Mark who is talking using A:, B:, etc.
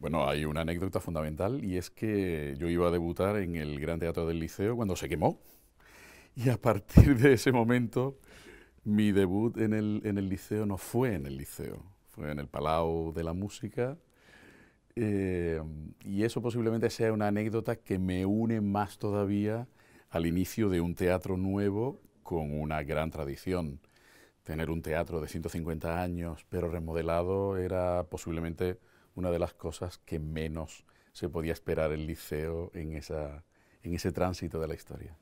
A: Bueno, hay una anécdota fundamental y es que yo iba a debutar en el Gran Teatro del Liceo cuando se quemó y a partir de ese momento mi debut en el, en el Liceo no fue en el Liceo, fue en el Palau de la Música eh, y eso posiblemente sea una anécdota que me une más todavía al inicio de un teatro nuevo con una gran tradición. Tener un teatro de 150 años pero remodelado era posiblemente una de las cosas que menos se podía esperar el liceo en, esa, en ese tránsito
B: de la historia.